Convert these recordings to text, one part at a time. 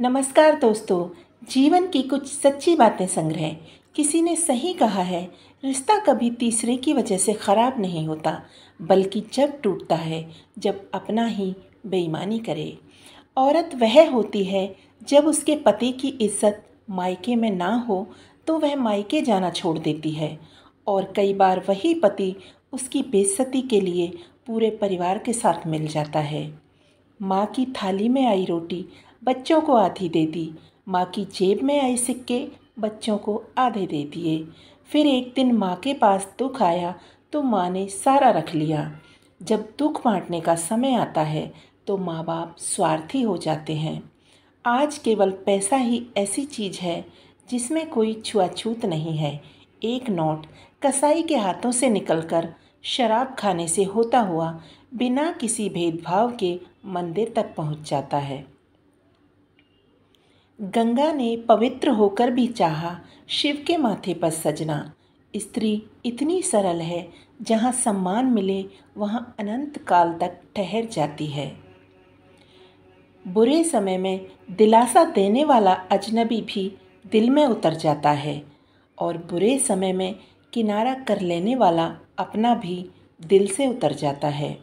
नमस्कार दोस्तों जीवन की कुछ सच्ची बातें संग्रह किसी ने सही कहा है रिश्ता कभी तीसरे की वजह से ख़राब नहीं होता बल्कि जब टूटता है जब अपना ही बेईमानी करे औरत वह होती है जब उसके पति की इज्जत मायके में ना हो तो वह मायके जाना छोड़ देती है और कई बार वही पति उसकी बेसती के लिए पूरे परिवार के साथ मिल जाता है माँ की थाली में आई रोटी बच्चों को आधी दे दी माँ की जेब में आए सिक्के बच्चों को आधे दे दिए फिर एक दिन माँ के पास दुख आया तो माँ ने सारा रख लिया जब दुख बांटने का समय आता है तो माँ बाप स्वार्थी हो जाते हैं आज केवल पैसा ही ऐसी चीज़ है जिसमें कोई छुआछूत नहीं है एक नोट कसाई के हाथों से निकलकर शराब खाने से होता हुआ बिना किसी भेदभाव के मंदिर तक पहुंच जाता है गंगा ने पवित्र होकर भी चाहा शिव के माथे पर सजना स्त्री इतनी सरल है जहाँ सम्मान मिले वहाँ अनंत काल तक ठहर जाती है बुरे समय में दिलासा देने वाला अजनबी भी दिल में उतर जाता है और बुरे समय में किनारा कर लेने वाला अपना भी दिल से उतर जाता है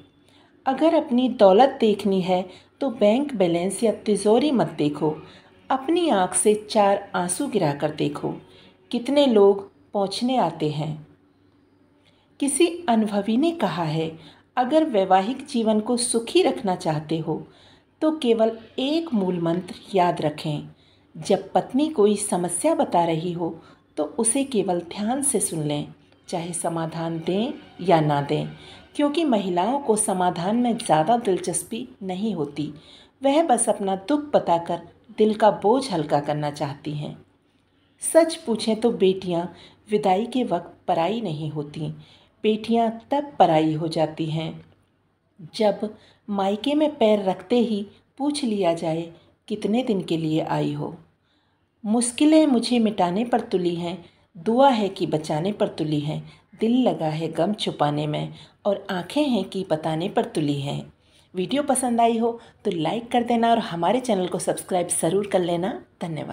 अगर अपनी दौलत देखनी है तो बैंक बैलेंस या तिजोरी मत देखो अपनी आँख से चार आंसू गिराकर देखो कितने लोग पहुँचने आते हैं किसी अनुभवी ने कहा है अगर वैवाहिक जीवन को सुखी रखना चाहते हो तो केवल एक मूल मंत्र याद रखें जब पत्नी कोई समस्या बता रही हो तो उसे केवल ध्यान से सुन लें चाहे समाधान दें या ना दें क्योंकि महिलाओं को समाधान में ज़्यादा दिलचस्पी नहीं होती वह बस अपना दुख बताकर दिल का बोझ हल्का करना चाहती हैं सच पूछें तो बेटियां विदाई के वक्त पराई नहीं होती बेटियां तब पराई हो जाती हैं जब मायके में पैर रखते ही पूछ लिया जाए कितने दिन के लिए आई हो मुश्किलें मुझे मिटाने पर तुली हैं दुआ है कि बचाने पर तुली हैं दिल लगा है गम छुपाने में और आंखें हैं कि बताने पर तुली हैं वीडियो पसंद आई हो तो लाइक कर देना और हमारे चैनल को सब्सक्राइब ज़रूर कर लेना धन्यवाद